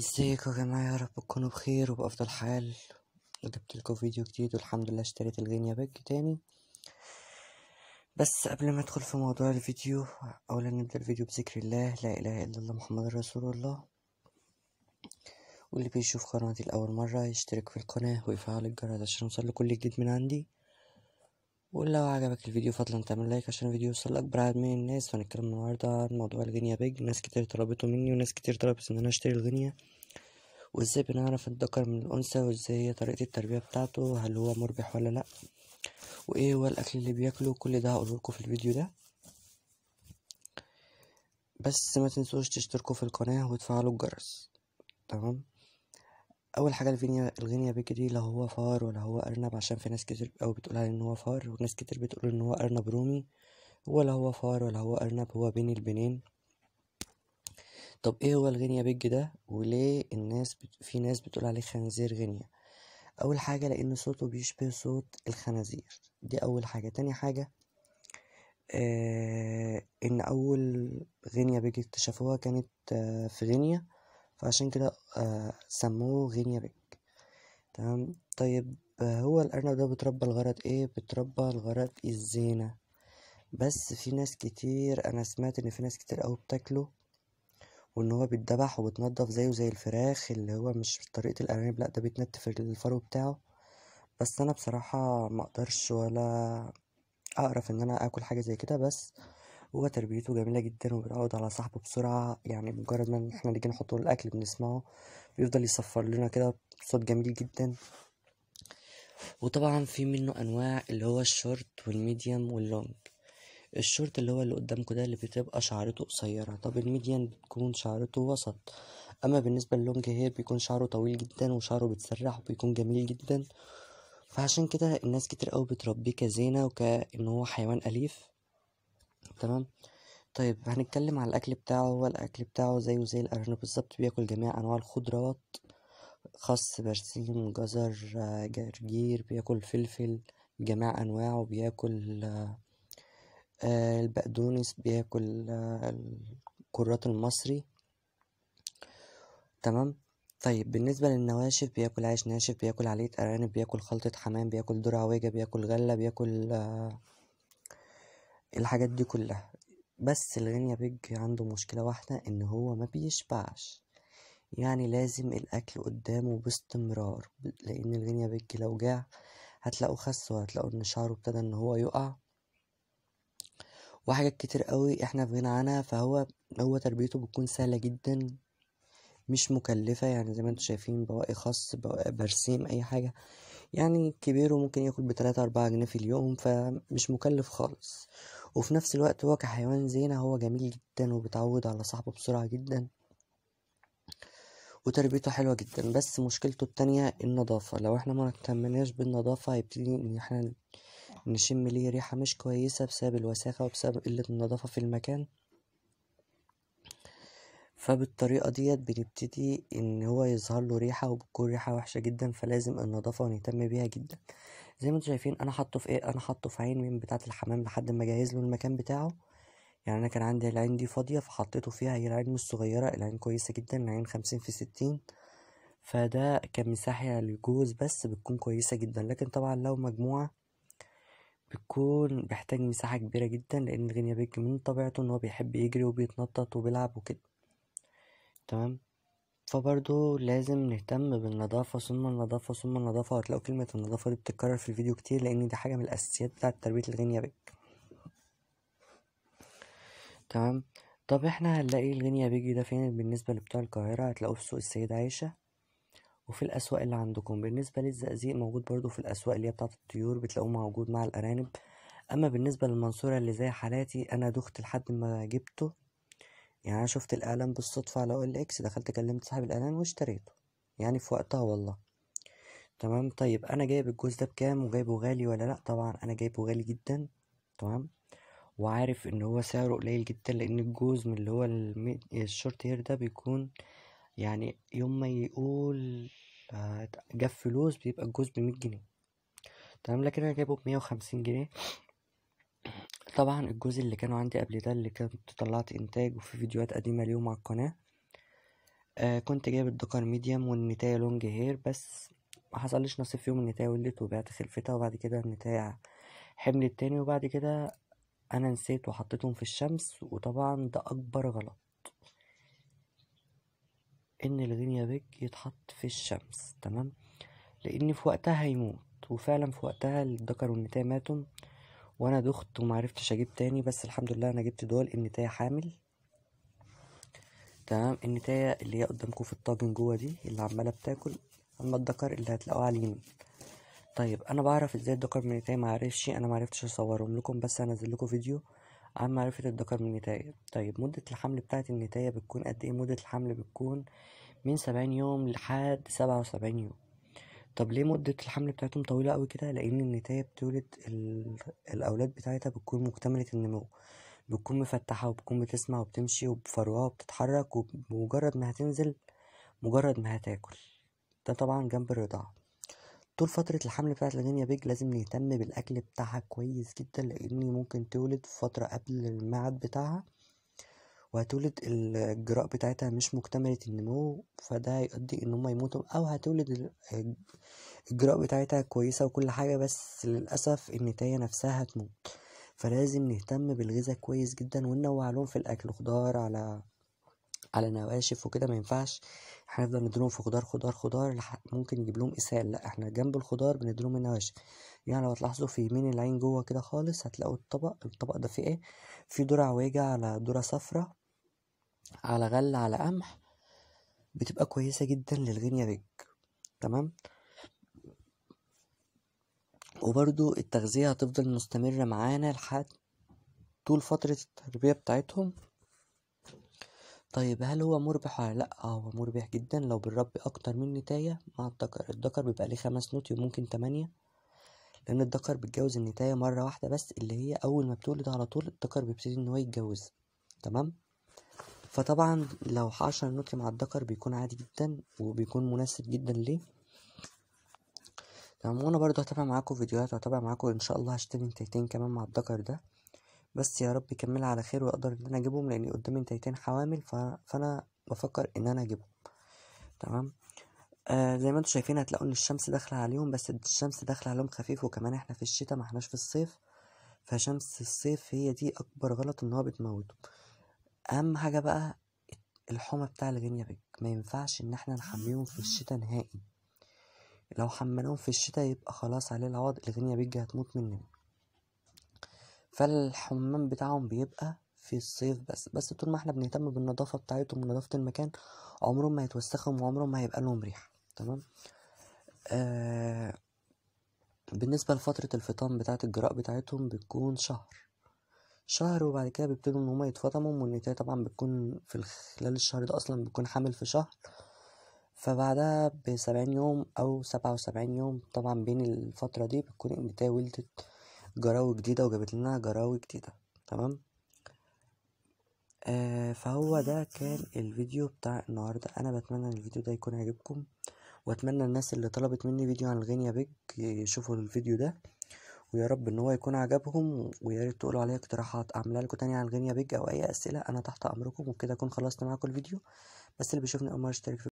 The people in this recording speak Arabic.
ازيكم يا جماعه يا رب تكونوا بخير وبافضل حال جبت لكم فيديو جديد والحمد لله اشتريت الغينيا باك تاني بس قبل ما ادخل في موضوع الفيديو اولا نبدا الفيديو بذكر الله لا اله الا الله محمد رسول الله واللي بيشوف قناتي لاول مره يشترك في القناه ويفعل الجرس عشان يوصل كل جديد من عندي ولو عجبك الفيديو فضلا تعمل لايك عشان الفيديو يوصل لاكبر عدد من الناس هنتكلم النهارده عن موضوع الغنيه بيج ناس كتير طلبته مني وناس كتير طلبت ان انا اشتري الغنيه وازاي بنعرف الذكر من الانثى وازاي هي طريقه التربيه بتاعته هل هو مربح ولا لا وايه هو الاكل اللي بياكله كل ده هقوله لكم في الفيديو ده بس ما تنسوش تشتركوا في القناه وتفعلوا الجرس تمام اول حاجه الفينيا الغينيا بيج دي لا هو فار ولا هو ارنب عشان في ناس كتير او بتقول عليه ان هو فار وناس كتير بتقول ان هو ارنب رومي هو لا هو فار ولا هو ارنب هو بين البنين طب ايه هو الغينيا بيج ده وليه الناس بت... في ناس بتقول عليه خنزير غينيا اول حاجه لان صوته بيشبه صوت الخنازير دي اول حاجه تاني حاجه آه ان اول غينيا بيج اكتشفوها كانت آه في غينيا فعشان كده آه، سموه غينيريك تمام طيب آه، هو الأرنب ده بيتربى لغرض ايه بيتربى لغرض الزينة بس في ناس كتير أنا سمعت إن في ناس كتير أوي بتاكله وإن هو بيتذبح وبتنضف زيه زي الفراخ اللي هو مش بطريقة الأرانب لأ ده بيتنت في الفرو بتاعه بس أنا بصراحة مقدرش ولا أقرف إن أنا آكل حاجة زي كده بس هو تربيته جميلة جدا وبيتعود على صاحبه بسرعة يعني مجرد ما احنا نيجي نحط له الأكل بنسمعه بيفضل يصفر لنا كده بصوت جميل جدا وطبعا في منه أنواع اللي هو الشورت والميديم واللونج الشورت اللي هو اللي قدامكم ده اللي بتبقى شعرته قصيرة طب الميديم بتكون شعرته وسط أما بالنسبة للونج هير بيكون شعره طويل جدا وشعره بتسرح وبيكون جميل جدا فعشان كده الناس كتير قوي بتربيه كزينة وكأن هو حيوان أليف تمام طيب هنتكلم على الاكل بتاعه هو الاكل بتاعه زيه زي الارنب بالظبط بياكل جميع انواع الخضروات خس برسيم جزر جرجير بياكل فلفل بجميع انواعه بياكل آه، البقدونس بياكل آه، الكرات المصري تمام طيب بالنسبة للنواشف بياكل عيش ناشف بياكل عليه أرانب بياكل خلطة حمام بياكل درع وجه بياكل غلة بياكل آه الحاجات دي كلها بس الغنية بيج عنده مشكلة واحدة ان هو ما بيشبعش يعني لازم الاكل قدامه باستمرار لان الغنية بيج لو جاع هتلاقوا خس وهتلاقوا ان شعره ابتدى ان هو يقع وحاجات كتير قوي احنا في غنى عنها فهو هو تربيته بتكون سهلة جدا مش مكلفة يعني زي ما انتوا شايفين بواقي خاص بواقي برسيم اي حاجة يعني كبيره ممكن ياكل بتلاتة أربعة جنيه في اليوم فمش مكلف خالص وفي نفس الوقت هو كحيوان زينة هو جميل جدا وبتعود على صاحبه بسرعة جدا وتربيته حلوة جدا بس مشكلته التانية النظافة لو احنا ما نتمناش بالنظافة هيبتدي ان احنا نشم ليه ريحة مش كويسة بسبب الوساخة وبسبب قلة النظافة في المكان فبالطريقة ديت بنبتدي ان هو يظهر له ريحة وبتكون ريحة وحشة جدا فلازم النظافة ونهتم بيها جدا زي ما انتوا شايفين انا حاطه في ايه انا حاطه في عين من بتاعة الحمام لحد ما اجهز له المكان بتاعه يعني انا كان عندي العين دي فاضية فحطيته فيها هي العين مش صغيرة العين كويسة جدا العين خمسين في ستين فده كمساحة للجوز بس بتكون كويسة جدا لكن طبعا لو مجموعة بتكون بيحتاج مساحة كبيرة جدا لأن بيك من طبيعته إن هو بيحب يجري وبيتنطط وبيلعب وكده تمام فبرضه لازم نهتم بالنظافة ثم النظافة ثم النظافة وهتلاقوا كلمة النظافة دي بتتكرر في الفيديو كتير لأن دي حاجة من الأساسيات بتاعة تربية الغنيه بيج تمام طب احنا هنلاقي الغنيه بيجي ده فين بالنسبة لبتوع القاهرة هتلاقوه في سوق السيدة عائشة وفي الأسواق اللي عندكم بالنسبة للزقازيق موجود برضو في الأسواق اللي هي بتاعة الطيور بتلاقوه موجود مع الأرانب أما بالنسبة للمنصورة اللي زي حالاتي أنا دخت لحد ما جبته يعني أنا شفت الإعلان بالصدفة على ال إكس دخلت كلمت صاحب الإعلان واشتريته يعني في وقتها والله تمام طيب أنا جايب الجوز ده بكام وجايبه غالي ولا لأ طبعا أنا جايبه غالي جدا تمام وعارف ان هو سعره قليل جدا لان الجوز من اللي هو الشورت هير ده بيكون يعني يوم ما يقول جاب فلوس بيبقى الجوز بمية جنيه تمام لكن انا جايبه بمية وخمسين جنيه طبعا الجزء اللي كانوا عندي قبل ده اللي كنت طلعت انتاج وفي فيديوهات قديمة ليهم على القناة آه كنت جايب الدكر ميديم والنتاية لونج هير بس ما حصلش نصيب فيهم النتاية ولت وبعت خلفتها وبعد كده النتاية حملت تاني وبعد كده انا نسيت وحطيتهم في الشمس وطبعا ده اكبر غلط ان الغنيا بيك يتحط في الشمس تمام لان في وقتها هيموت وفعلا في وقتها الدكر والنتاية ماتوا وانا دخت ومعرفتش اجيب تاني بس الحمد لله انا جبت دول النتاية حامل تمام النتاية اللي هي قدامكم في الطاجن جوه دي اللي عمالة بتاكل اما الدكر اللي هتلاقوه على طيب انا بعرف ازاي الدكر من النتاية معرفش انا معرفتش اصورهم لكم بس هنزل لكم فيديو عن معرفة الدكر من النتاية طيب مدة الحمل بتاعت النتاية بتكون قد ايه مدة الحمل بتكون من سبعين يوم لحد سبعة وسبعين يوم طب ليه مدة الحمل بتاعتهم طويلة أوي كده لأن النتاية بتولد ال... الأولاد بتاعتها بتكون مكتملة النمو بتكون مفتحة وبتكون بتسمع وبتمشي وبفروها وبتتحرك ومجرد ما هتنزل مجرد ما هتاكل ده طبعا جنب الرضاعة طول فترة الحمل بتاعت لانيميا بيج لازم نهتم بالأكل بتاعها كويس جدا لأن ممكن تولد فترة قبل الميعاد بتاعها وهتولد الجراء بتاعتها مش مكتملة النمو فده هيؤدي ان هما يموتوا او هتولد الجراء بتاعتها كويسة وكل حاجة بس للأسف النتاية نفسها هتموت فلازم نهتم بالغذاء كويس جدا وننوع لهم في الأكل خضار على على نواشف وكده ما ينفعش احنا نفضل نديلهم في خضار خضار خضار ممكن يجيب لهم اسهال لا احنا جنب الخضار بنديلهم النواشف يعني لو تلاحظوا في يمين العين جوه كده خالص هتلاقوا الطبق الطبق ده فيه ايه فيه درع واجع على درع صفرة على غل على قمح بتبقى كويسة جدا للغنية ريك تمام وبرضو التغذية هتفضل مستمرة معانا لحد طول فترة التربية بتاعتهم طيب هل هو مربح ولا لأ آه، هو مربح جدا لو بنربي أكتر من نتاية مع الدكر الدكر بيبقى ليه خمس نوتي وممكن تمانية لأن الدكر بيتجوز النتاية مرة واحدة بس اللي هي أول ما بتولد على طول الدكر بيبتدي إن هو يتجوز تمام فطبعا لو حقشنا النوتي مع الدكر بيكون عادي جدا وبيكون مناسب جدا ليه تمام وانا برضه هتابع معاكم فيديوهات وهتابع معاكم ان شاء الله هشتري انتيتين كمان مع الدكر ده بس يا رب يكملها على خير واقدر ان انا اجيبهم لان قدامي انتيتين حوامل فانا بفكر ان انا اجيبهم تمام آه زي ما انتم شايفين هتلاقوا ان الشمس داخله عليهم بس الشمس داخله عليهم خفيف وكمان احنا في الشتاء ما احناش في الصيف فشمس الصيف هي دي اكبر غلط ان هو بتموته اهم حاجه بقى الحمى بتاع الجيميا بيج ما ينفعش ان احنا نحميهم في الشتاء نهائي لو حملوهم في الشتاء يبقى خلاص عليه العوض الغينيا بيج هتموت مننا فالحمام بتاعهم بيبقى في الصيف بس بس طول ما احنا بنهتم بالنظافه بتاعتهم ونظافه المكان عمرهم ما هيتوسخهم وعمرهم ما هيبقى لهم ريحه تمام آه بالنسبه لفتره الفطام بتاعه الجراء بتاعتهم بتكون شهر شهر وبعد كده بيبتدوا ان هما يتفطموا والنتاية طبعا بتكون في خلال الشهر ده اصلا بتكون حامل في شهر فبعدها بسبعين يوم او سبعة وسبعين يوم طبعا بين الفترة دي بتكون النتاية ولدت جراوي جديدة وجابت لنا جراوي جديدة تمام آه فهو ده كان الفيديو بتاع النهاردة انا بتمنى ان الفيديو ده يكون عجبكم واتمنى الناس اللي طلبت مني فيديو عن الغينيا بيج يشوفوا الفيديو ده ويا رب ان هو يكون عجبهم ويا ريت تقولوا عليا اقتراحات اعملها لكم تاني على الغنية بيج او اي اسئله انا تحت امركم وكده اكون خلصت معاكم الفيديو بس اللي بيشوفني اول مره اشترك في